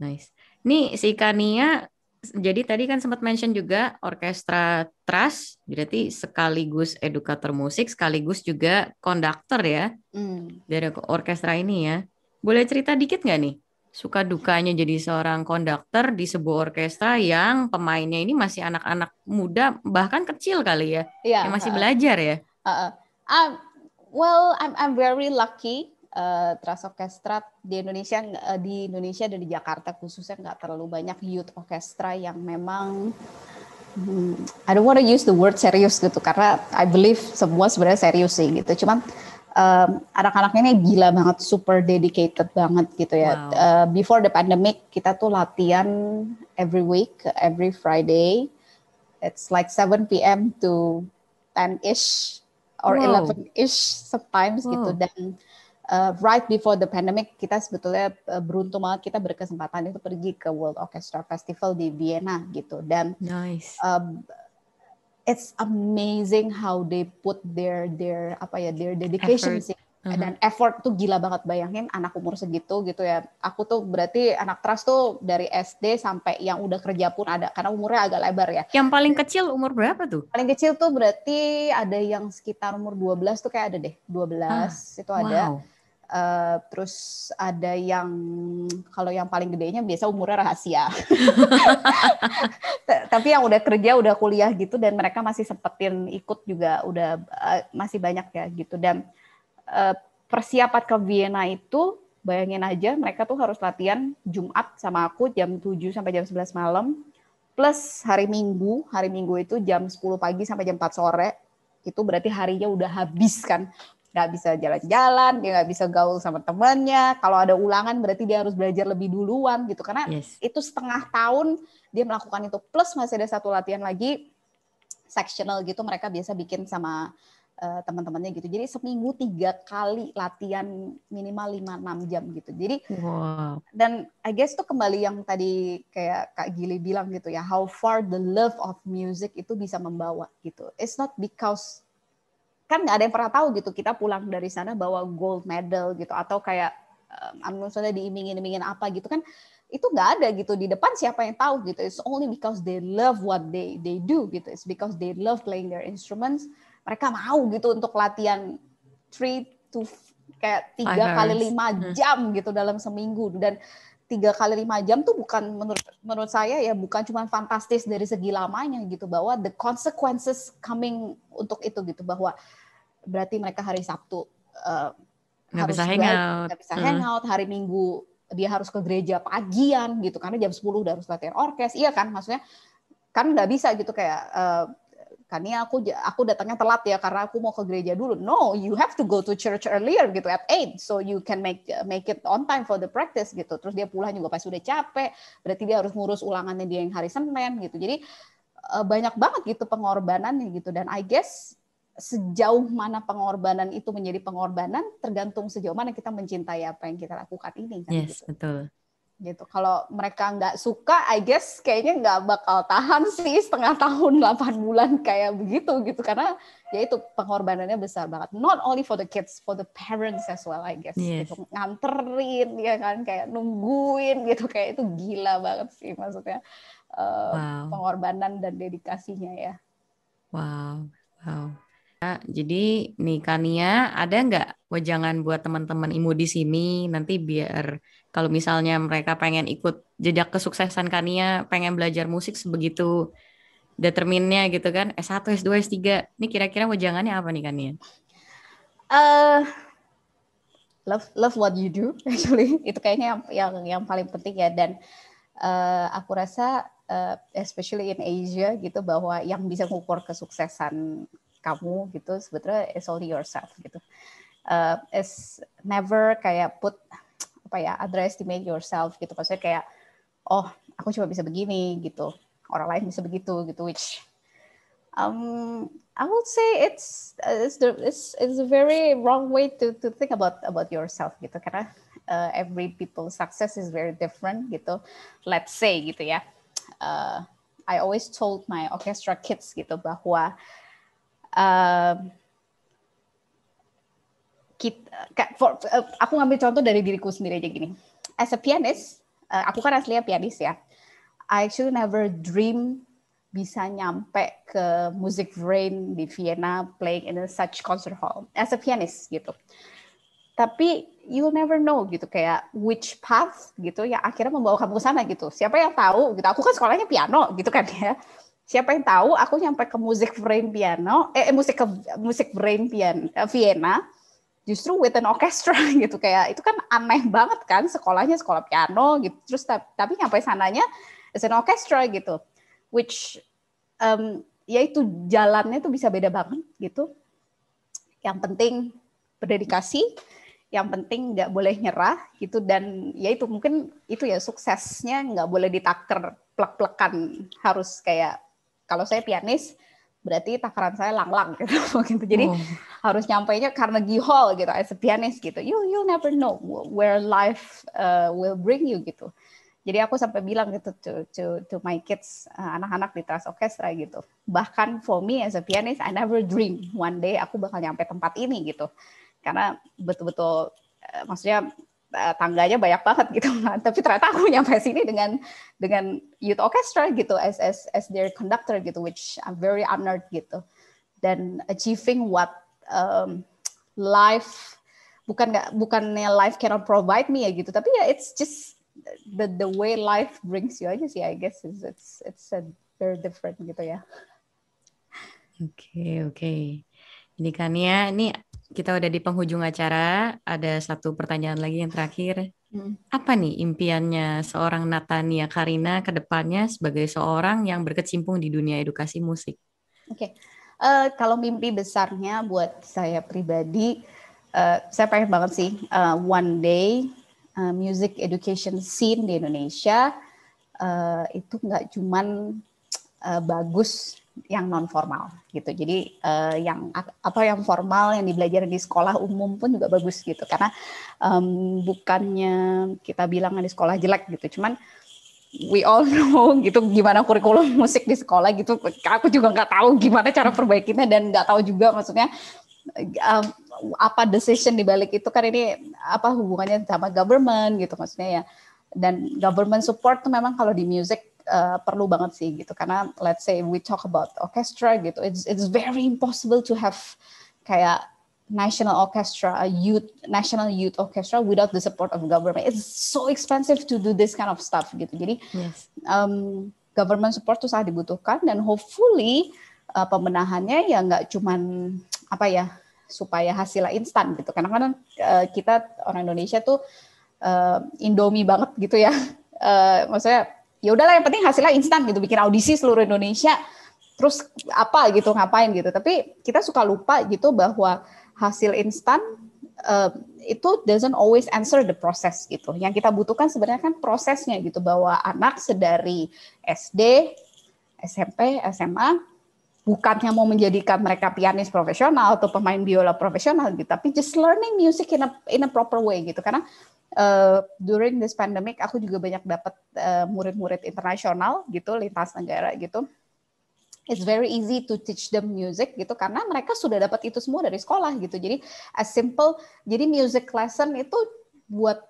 Nice. Nih si Kania jadi tadi kan sempat mention juga orkestra trust, berarti sekaligus edukator musik, sekaligus juga konduktor ya hmm. dari orkestra ini ya. Boleh cerita dikit nggak nih suka dukanya jadi seorang konduktor di sebuah orkestra yang pemainnya ini masih anak-anak muda bahkan kecil kali ya, yeah, yang masih uh, belajar ya. Uh, uh, uh, well, I'm I'm very lucky uh, Trust Orchestra di Indonesia uh, di Indonesia dan di Jakarta khususnya nggak terlalu banyak youth orchestra yang memang hmm, I don't want to use the word serius gitu karena I believe semua sebenarnya serius sih gitu. Cuman um, anak-anaknya ini gila banget, super dedicated banget gitu ya. Wow. Uh, before the pandemic kita tuh latihan every week, every Friday. It's like 7 p.m. to 10 ish or wow. 11 ish sometimes gitu. wow. gitu dan uh, right before the pandemic kita sebetulnya uh, beruntung banget kita berkesempatan itu pergi ke World Orchestra Festival di Vienna gitu dan nice. Um, it's amazing how they put their their apa ya their dedication effort. sih uh-huh. dan effort tuh gila banget bayangin anak umur segitu gitu ya aku tuh berarti anak trust tuh dari SD sampai yang udah kerja pun ada karena umurnya agak lebar ya yang paling kecil umur berapa tuh paling kecil tuh berarti ada yang sekitar umur 12 tuh kayak ada deh 12 ah, itu wow. ada Eh, terus ada yang kalau yang paling gedenya biasa umurnya rahasia. Tapi yang udah kerja, udah kuliah gitu dan mereka masih sempetin ikut juga udah uh, masih banyak ya gitu dan uh, persiapan ke Vienna itu bayangin aja mereka tuh harus latihan Jumat sama aku jam 7 sampai jam 11 malam plus hari Minggu, hari Minggu itu jam 10 pagi sampai jam 4 sore. Itu berarti harinya udah habis kan nggak bisa jalan-jalan, dia nggak bisa gaul sama temannya. Kalau ada ulangan berarti dia harus belajar lebih duluan gitu karena yes. itu setengah tahun dia melakukan itu plus masih ada satu latihan lagi sectional gitu mereka biasa bikin sama uh, teman-temannya gitu. Jadi seminggu tiga kali latihan minimal 5 enam jam gitu. Jadi wow. dan I guess tuh kembali yang tadi kayak Kak Gili bilang gitu ya, how far the love of music itu bisa membawa gitu. It's not because kan nggak ada yang pernah tahu gitu kita pulang dari sana bawa gold medal gitu atau kayak eh, um, anu misalnya diimingin-imingin apa gitu kan itu nggak ada gitu di depan siapa yang tahu gitu it's only because they love what they they do gitu it's because they love playing their instruments mereka mau gitu untuk latihan three to kayak tiga kali lima hmm. jam gitu dalam seminggu dan tiga kali lima jam tuh bukan menurut menurut saya ya bukan cuma fantastis dari segi lamanya gitu bahwa the consequences coming untuk itu gitu bahwa berarti mereka hari Sabtu uh, nggak harus bisa hangout, nggak bisa hangout, hari Minggu dia harus ke gereja pagian gitu karena jam 10 udah harus latihan orkes, iya kan maksudnya kan nggak bisa gitu kayak uh, kan ini aku aku datangnya telat ya karena aku mau ke gereja dulu. No, you have to go to church earlier gitu at eight so you can make make it on time for the practice gitu. Terus dia pulang juga pasti udah capek, berarti dia harus ngurus ulangannya dia yang hari Senin gitu. Jadi eh, banyak banget gitu pengorbanan gitu dan I guess sejauh mana pengorbanan itu menjadi pengorbanan tergantung sejauh mana kita mencintai apa yang kita lakukan ini kan yes, gitu. betul gitu kalau mereka nggak suka I guess kayaknya nggak bakal tahan sih setengah tahun 8 bulan kayak begitu gitu karena ya itu pengorbanannya besar banget not only for the kids for the parents as well I guess yes. gitu nganterin ya kan kayak nungguin gitu kayak itu gila banget sih maksudnya uh, wow. pengorbanan dan dedikasinya ya wow wow jadi nih Kania, ada nggak wajangan buat teman-teman IMU di sini nanti biar kalau misalnya mereka pengen ikut jejak kesuksesan Kania, pengen belajar musik sebegitu determinnya gitu kan, S1, S2, S3. Ini kira-kira wajangannya apa nih Kania? Uh, love love what you do actually. Itu kayaknya yang yang, yang paling penting ya dan uh, aku rasa uh, especially in Asia gitu bahwa yang bisa mengukur kesuksesan kamu gitu sebetulnya it's only yourself gitu uh, it's never kayak put apa ya underestimate yourself gitu maksudnya kayak oh aku cuma bisa begini gitu orang lain bisa begitu gitu which um, I would say it's it's the it's, it's a very wrong way to to think about about yourself gitu karena uh, every people success is very different gitu let's say gitu ya uh, I always told my orchestra kids gitu bahwa kita, for, uh, aku ngambil contoh dari diriku sendiri aja gini. As a pianist, uh, aku kan aslinya pianis ya. I actually never dream bisa nyampe ke Music Rain di Vienna playing in a such concert hall as a pianist gitu. Tapi you never know gitu kayak which path gitu yang akhirnya membawa kamu ke sana gitu. Siapa yang tahu gitu. Aku kan sekolahnya piano gitu kan ya siapa yang tahu aku nyampe ke musik brain piano eh musik ke eh, musik brain piano eh, Vienna justru with an orchestra gitu kayak itu kan aneh banget kan sekolahnya sekolah piano gitu terus tapi nyampe sananya as an orchestra gitu which um, ya itu jalannya tuh bisa beda banget gitu yang penting berdedikasi yang penting nggak boleh nyerah gitu dan ya itu mungkin itu ya suksesnya nggak boleh ditaker plek-plekan harus kayak kalau saya pianis berarti takaran saya langlang lang gitu, gitu. Jadi oh. harus nyampainya karena gihol gitu as a pianist gitu. You you never know where life uh, will bring you gitu. Jadi aku sampai bilang gitu to to to my kids anak uh, anak-anak di Trans Orchestra gitu. Bahkan for me as a pianist I never dream one day aku bakal nyampe tempat ini gitu. Karena betul-betul uh, maksudnya Eh, tangganya banyak banget gitu tapi ternyata aku nyampe sini dengan dengan youth orchestra gitu as as as their conductor gitu which I'm very honored gitu dan achieving what um, life bukan nggak bukannya life cannot provide me ya gitu tapi ya it's just the the way life brings you aja sih I guess it's it's it's a very different gitu ya oke okay, oke okay. ini kan ya ini kita udah di penghujung acara. Ada satu pertanyaan lagi yang terakhir. Hmm. Apa nih impiannya seorang Natania Karina ke depannya sebagai seorang yang berkecimpung di dunia edukasi musik? Oke, okay. uh, eh, kalau mimpi besarnya buat saya pribadi, uh, saya pengen banget sih uh, one day uh, music education scene di Indonesia uh, itu nggak cuman uh, bagus yang non formal gitu. Jadi uh, yang atau yang formal yang dibelajar di sekolah umum pun juga bagus gitu. Karena um, bukannya kita bilang di sekolah jelek gitu, cuman we all know gitu gimana kurikulum musik di sekolah gitu. Aku juga nggak tahu gimana cara perbaikinya dan nggak tahu juga maksudnya um, apa decision di balik itu kan ini apa hubungannya sama government gitu maksudnya ya. Dan government support tuh memang kalau di music uh, perlu banget sih gitu karena let's say we talk about orchestra gitu it's it's very impossible to have kayak national orchestra a youth national youth orchestra without the support of government it's so expensive to do this kind of stuff gitu jadi yes. um, government support tuh sangat dibutuhkan dan hopefully uh, pemenahannya ya nggak cuman apa ya supaya hasilnya instan gitu. karena kan uh, kita orang Indonesia tuh uh, Indomie banget gitu ya. Uh, maksudnya ya udahlah yang penting hasilnya instan gitu bikin audisi seluruh Indonesia terus apa gitu ngapain gitu tapi kita suka lupa gitu bahwa hasil instan uh, itu doesn't always answer the process gitu yang kita butuhkan sebenarnya kan prosesnya gitu bahwa anak sedari SD SMP SMA bukannya mau menjadikan mereka pianis profesional atau pemain biola profesional gitu tapi just learning music in a in a proper way gitu karena uh, during this pandemic aku juga banyak dapat uh, eh, murid-murid internasional gitu lintas negara gitu it's very easy to teach them music gitu karena mereka sudah dapat itu semua dari sekolah gitu. Jadi as simple jadi music lesson itu buat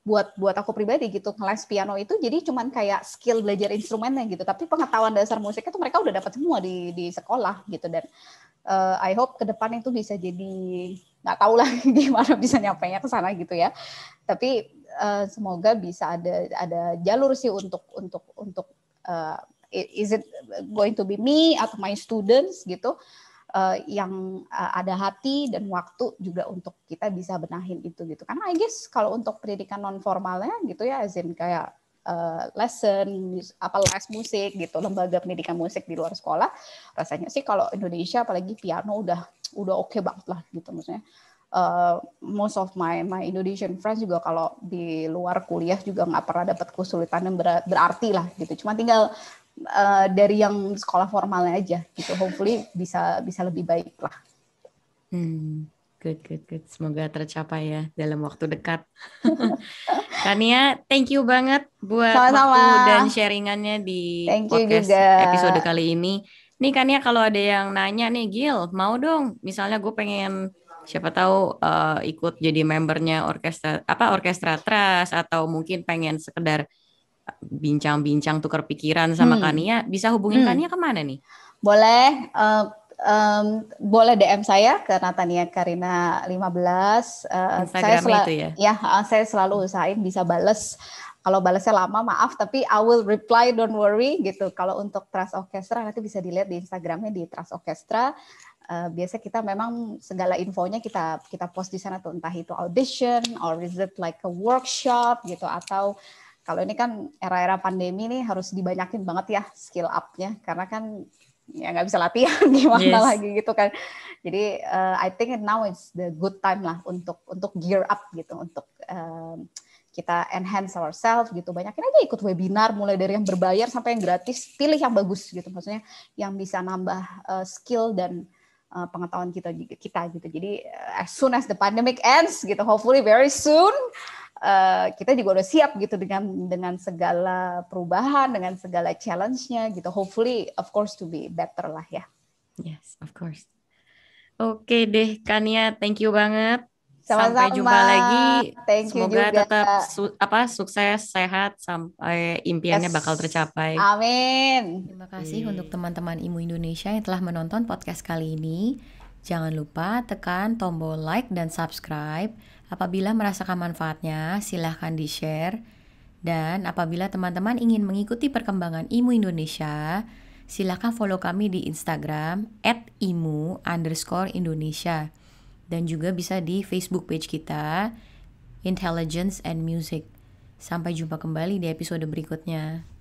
buat buat aku pribadi gitu ngeles piano itu jadi cuman kayak skill belajar instrumennya gitu tapi pengetahuan dasar musik itu mereka udah dapat semua di di sekolah gitu dan uh, I hope ke depan itu bisa jadi nggak tahu lah gimana bisa nyampainya ke sana gitu ya. Tapi uh, semoga bisa ada ada jalur sih untuk untuk untuk uh, is it going to be me atau my students gitu uh, yang uh, ada hati dan waktu juga untuk kita bisa benahin itu gitu. Karena I guess kalau untuk pendidikan non formalnya gitu ya, as in kayak uh, lesson, apa les musik gitu, lembaga pendidikan musik di luar sekolah, rasanya sih kalau Indonesia apalagi piano udah udah oke okay banget lah gitu maksudnya. Uh, most of my my Indonesian friends juga kalau di luar kuliah juga nggak pernah dapat kesulitan yang berarti lah gitu. Cuma tinggal uh, dari yang sekolah formalnya aja gitu. Hopefully bisa bisa lebih baik lah. Hmm. Good, good, good. Semoga tercapai ya dalam waktu dekat. Tania, thank you banget buat Sama-sama. waktu dan sharingannya di thank podcast episode kali ini. Nih Kania kalau ada yang nanya nih Gil, mau dong misalnya gue pengen siapa tahu uh, ikut jadi membernya orkestra apa orkestra tras atau mungkin pengen sekedar eh, bincang-bincang tukar pikiran sama hmm. Kania, bisa hubungin hmm. Kania kemana nih? Boleh, uh, um, boleh DM saya ke Natania Karina 15. Uh, eh, eh, saya selalu ya. ya, eh, saya selalu usahain bisa bales. Kalau balasnya lama, maaf, tapi I will reply, don't worry gitu. Kalau untuk Trust Orchestra nanti bisa dilihat di Instagramnya di Trust Orchestra. Uh, biasa kita memang segala infonya kita kita post di sana tuh entah itu audition or is it like a workshop gitu atau kalau ini kan era-era pandemi nih harus dibanyakin banget ya skill up-nya karena kan ya nggak bisa latihan gimana yes. lagi gitu kan jadi uh, I think now is the good time lah untuk untuk gear up gitu untuk uh, kita enhance ourselves gitu banyakin aja ikut webinar mulai dari yang berbayar sampai yang gratis pilih yang bagus gitu maksudnya yang bisa nambah uh, skill dan uh, pengetahuan kita kita gitu. Jadi eh, as soon as the pandemic ends gitu, hopefully very soon uh, kita juga udah siap gitu dengan dengan segala perubahan, dengan segala challenge-nya gitu. Hopefully of course to be better lah ya. Yes, of course. Oke okay deh Kania, thank you banget sama-sama. Sampai jumpa lagi. Thank you Semoga juga. tetap su apa sukses, sehat sampai impiannya yes. bakal tercapai. Amin. Terima kasih hmm. untuk teman-teman Imu Indonesia yang telah menonton podcast kali ini. Jangan lupa tekan tombol like dan subscribe. Apabila merasakan manfaatnya, silahkan di-share. Dan apabila teman-teman ingin mengikuti perkembangan IMU Indonesia, silahkan follow kami di Instagram @imu_indonesia dan juga bisa di Facebook page kita Intelligence and Music. Sampai jumpa kembali di episode berikutnya.